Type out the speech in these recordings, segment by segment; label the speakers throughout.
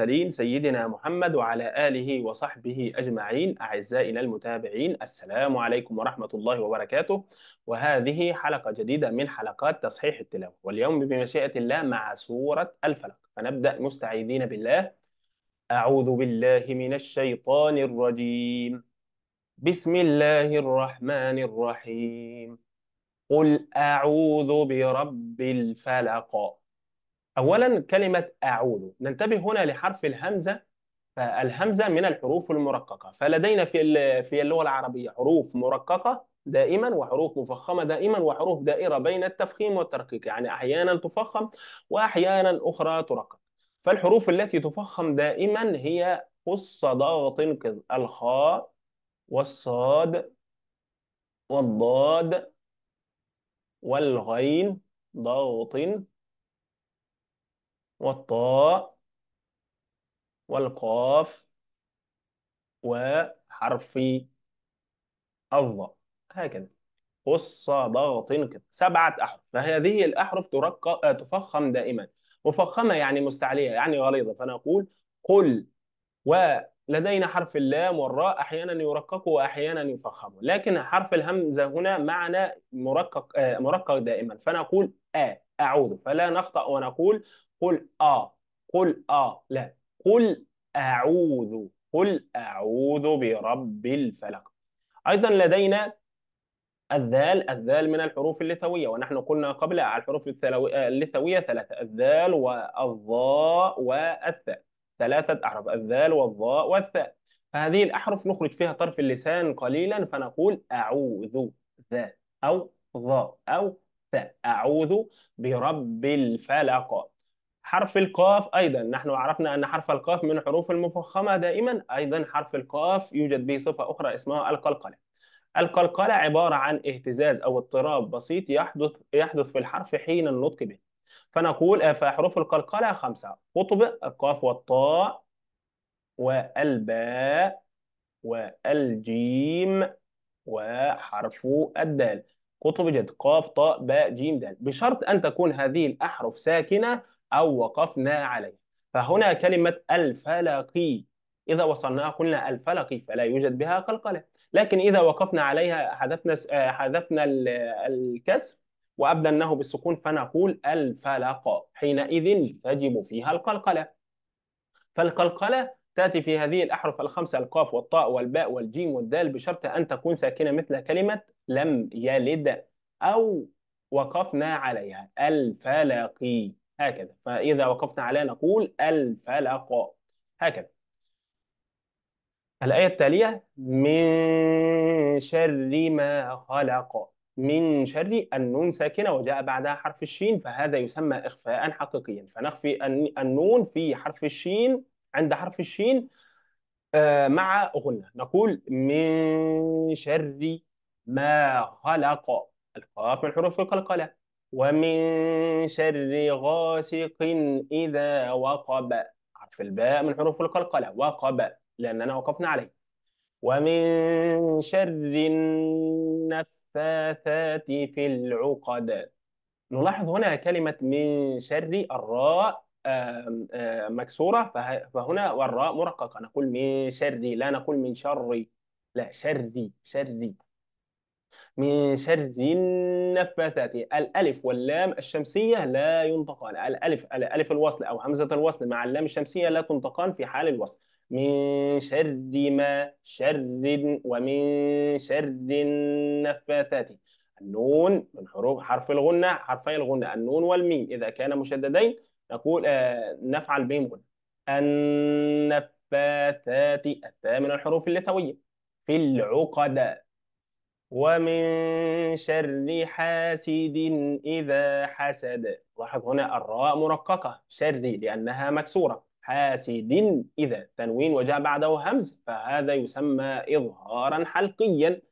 Speaker 1: المرسلين سيدنا محمد وعلى آله وصحبه أجمعين أعزائنا المتابعين السلام عليكم ورحمة الله وبركاته وهذه حلقة جديدة من حلقات تصحيح التلاوة واليوم بمشيئة الله مع سورة الفلق فنبدأ مستعيذين بالله أعوذ بالله من الشيطان الرجيم بسم الله الرحمن الرحيم قل أعوذ برب الفلق أولا كلمة أعود ننتبه هنا لحرف الهمزة فالهمزة من الحروف المرققة فلدينا في في اللغة العربية حروف مرققة دائما وحروف مفخمة دائما وحروف دائرة بين التفخيم والترقيق يعني أحيانا تفخم وأحيانا أخرى ترقق فالحروف التي تفخم دائما هي قص كذا الخاء والصاد والضاد والغين ضغط والطاء والقاف وحرف الظاء هكذا قص ضغط كده سبعة أحرف فهذه الأحرف ترق... تفخم دائما مفخمة يعني مستعلية يعني غليظة فنقول قل ولدينا حرف اللام والراء أحيانا يرقق وأحيانا يفخم لكن حرف الهمزة هنا معنى مرقق آه، مرقق دائما فنقول آ آه أعوذ فلا نخطأ ونقول قل أ آه، قل أ آه، لا قل أعوذ قل أعوذ برب الفلق أيضا لدينا الذال الذال من الحروف اللثوية ونحن قلنا قبل على الحروف اللثوية ثلاثة الذال والظاء والثاء ثلاثة أحرف الذال والظاء والثاء فهذه الأحرف نخرج فيها طرف اللسان قليلا فنقول أعوذ ذا أو ظاء أو ثاء أعوذ برب الفلق حرف القاف أيضا نحن عرفنا أن حرف القاف من حروف المفخمة دائما أيضا حرف القاف يوجد به صفة أخرى اسمها القلقلة القلقلة عبارة عن اهتزاز أو اضطراب بسيط يحدث يحدث في الحرف حين النطق به فنقول فحروف القلقلة خمسة قطب القاف والطاء والباء والجيم وحرف الدال قطب جد قاف طاء باء جيم دال بشرط أن تكون هذه الأحرف ساكنة أو وقفنا عليه فهنا كلمة الفلقي إذا وصلناها قلنا الفلقي فلا يوجد بها قلقلة لكن إذا وقفنا عليها حذفنا آه، حذفنا الكسر وأبدلناه بالسكون فنقول الفلق حينئذ تجب فيها القلقلة فالقلقلة تأتي في هذه الأحرف الخمسة القاف والطاء والباء والجيم والدال بشرط أن تكون ساكنة مثل كلمة لم يلد أو وقفنا عليها الفلقي هكذا فإذا وقفنا عليه نقول الفلق هكذا الآية التالية من شر ما خلق من شر النون ساكنة وجاء بعدها حرف الشين فهذا يسمى إخفاء حقيقيا فنخفي النون في حرف الشين عند حرف الشين آه، مع غنة نقول من شر ما خلق القاف من حروف القلقلة ومن شر غاسق إذا وقب حرف الباء من حروف القلقلة وقب لأننا وقفنا عليه ومن شر النفاثات في العقد نلاحظ هنا كلمة من شر الراء مكسورة فهنا والراء مرققة نقول من شر لا نقول من شر لا شر شر من شر النفاثات الألف واللام الشمسية لا ينطقان الألف الألف الوصل أو همزة الوصل مع اللام الشمسية لا تنطقان في حال الوصل من شر ما شر ومن شر النفاثات النون من حروف حرف الغنة حرفي الغنة النون والميم إذا كان مشددين نقول آه نفعل بهم غنة النفاثات الثامن الحروف اللثوية في العقد ومن شر حاسد إذا حسد لاحظ هنا الراء مرققة شر لأنها مكسورة حاسد إذا تنوين وجاء بعده همز فهذا يسمى إظهارا حلقيا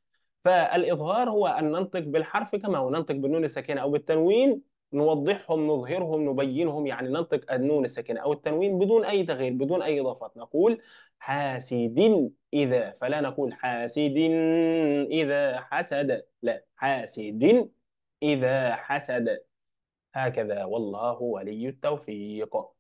Speaker 1: فالإظهار هو أن ننطق بالحرف كما هو ننطق بالنون الساكنة أو بالتنوين نوضحهم نظهرهم نبينهم يعني ننطق النون الساكنة أو التنوين بدون أي تغيير بدون أي إضافات نقول حاسد إذا فلا نقول حاسد إذا حسد لا حاسد إذا حسد هكذا والله ولي التوفيق